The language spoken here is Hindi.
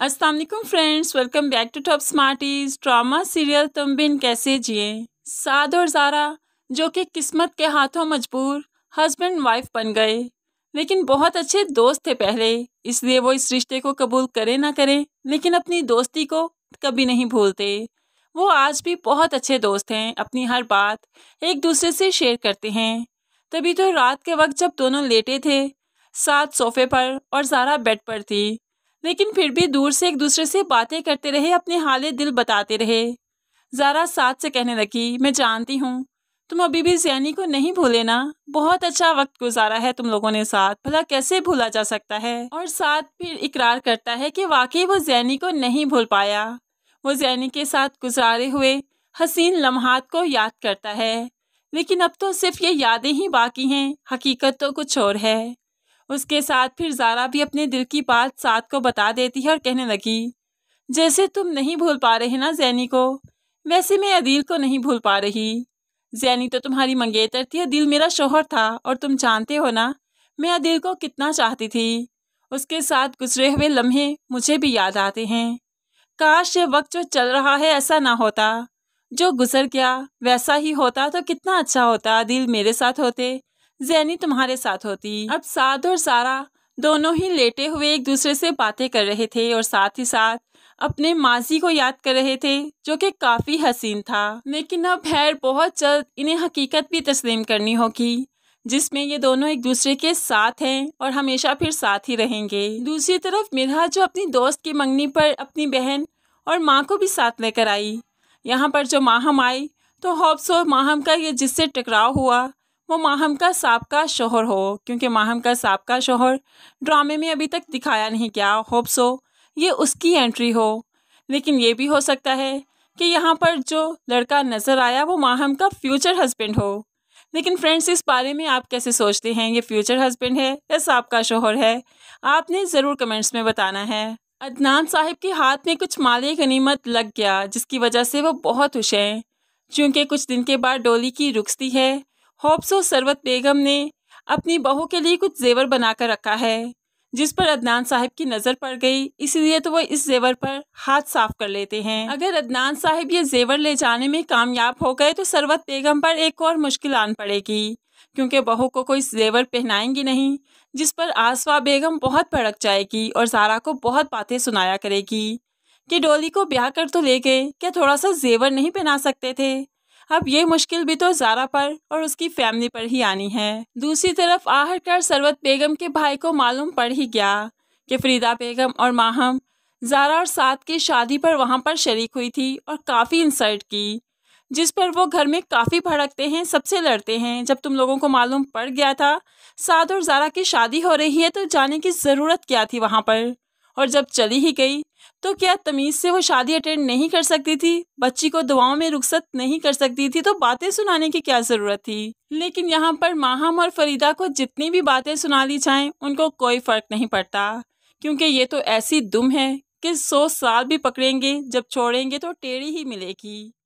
Aslam friends welcome back to top smarties drama serial तुम बिन कैसे जिए साद और जारा जो कि किस्मत के हाथों मजबूर हस्बैंड वाइफ बन गए लेकिन बहुत अच्छे दोस्त थे पहले इसलिए वो इस रिश्ते को कबूल करे ना करें लेकिन अपनी दोस्ती को कभी नहीं भूलते वो आज भी बहुत अच्छे दोस्त हैं अपनी हर बात एक दूसरे से शेयर करते हैं तभी तो रात के वक्त जब दोनों लेटे थे साथ सोफे पर और जारा बेड पर थी लेकिन फिर भी दूर से एक दूसरे से बातें करते रहे अपने हाल दिल बताते रहे ज़ारा साथ से कहने लगी मैं जानती हूँ तुम अभी भी जैनी को नहीं भूले ना बहुत अच्छा वक्त गुजारा है तुम लोगों ने साथ भला कैसे भूला जा सकता है और साथ फिर इकरार करता है कि वाकई वो जैनी को नहीं भूल पाया वो जैनी के साथ गुजारे हुए हसीन लम्हात को याद करता है लेकिन अब तो सिर्फ ये यादें ही बाकी हैं हकीकत तो कुछ और है उसके साथ फिर जारा भी अपने दिल की बात साथ को बता देती है और कहने लगी जैसे तुम नहीं भूल पा रहे ना जैनी को वैसे मैं अदील को नहीं भूल पा रही जैनी तो तुम्हारी मंगेतर थी अदील मेरा शोहर था और तुम जानते हो ना मैं अदील को कितना चाहती थी उसके साथ गुजरे हुए लम्हे मुझे भी याद आते हैं काश ये वक्त जो चल रहा है ऐसा ना होता जो गुजर गया वैसा ही होता तो कितना अच्छा होता दिल मेरे साथ होते जैनी तुम्हारे साथ होती अब साध और सारा दोनों ही लेटे हुए एक दूसरे से बातें कर रहे थे और साथ ही साथ अपने माजी को याद कर रहे थे जो कि काफ़ी हसीन था लेकिन अब खैर बहुत जल्द इन्हें हकीकत भी तस्लीम करनी होगी जिसमें ये दोनों एक दूसरे के साथ हैं और हमेशा फिर साथ ही रहेंगे दूसरी तरफ मिर्हा जो अपनी दोस्त की मंगनी पर अपनी बहन और माँ को भी साथ लेकर आई यहाँ पर जो माहम आई तो हॉब्स और माहम का ये जिससे टकराव हुआ वो माहम का साहब का शोहर हो क्योंकि माहम का साहब का शोहर ड्रामे में अभी तक दिखाया नहीं गया होप सो ये उसकी एंट्री हो लेकिन ये भी हो सकता है कि यहाँ पर जो लड़का नज़र आया वो माहम का फ्यूचर हस्बैंड हो लेकिन फ्रेंड्स इस बारे में आप कैसे सोचते हैं ये फ्यूचर हस्बैंड है या साहब का शोहर है आपने ज़रूर कमेंट्स में बताना है अदनान साहब के हाथ में कुछ माली गनीमत लग गया जिसकी वजह से वो बहुत खुश हैं चूँकि कुछ दिन के बाद डोली की रुकती है होप्सो सरवत बेगम ने अपनी बहू के लिए कुछ जेवर बना कर रखा है जिस पर अदनान साहब की नज़र पड़ गई इसलिए तो वो इस जेवर पर हाथ साफ कर लेते हैं अगर अदनान साहब ये जेवर ले जाने में कामयाब हो गए तो सरवत बेगम पर एक और मुश्किल आन पड़ेगी क्योंकि बहू को कोई जेवर पहनाएंगी नहीं जिस पर आसवा बेगम बहुत भड़क जाएगी और जारा को बहुत बातें सुनाया करेगी कि डोली को ब्याह कर तो ले गए क्या थोड़ा सा जेवर नहीं पहना सकते थे अब ये मुश्किल भी तो जारा पर और उसकी फैमिली पर ही आनी है दूसरी तरफ आहटकार सरवत बेगम के भाई को मालूम पड़ ही गया कि फरीदा बेगम और माहम जारा और साथ की शादी पर वहाँ पर शरीक हुई थी और काफ़ी इंसल्ट की जिस पर वो घर में काफ़ी भड़कते हैं सबसे लड़ते हैं जब तुम लोगों को मालूम पड़ गया था साध और जारा की शादी हो रही है तो जाने की ज़रूरत क्या थी वहाँ पर और जब चली ही गई तो क्या तमीज़ से वो शादी अटेंड नहीं कर सकती थी बच्ची को दुआओं में रुखसत नहीं कर सकती थी तो बातें सुनाने की क्या ज़रूरत थी लेकिन यहाँ पर माहम और फरीदा को जितनी भी बातें सुना ली जाएं उनको कोई फ़र्क नहीं पड़ता क्योंकि ये तो ऐसी दुम है कि सौ साल भी पकड़ेंगे जब छोड़ेंगे तो टेढ़ी ही मिलेगी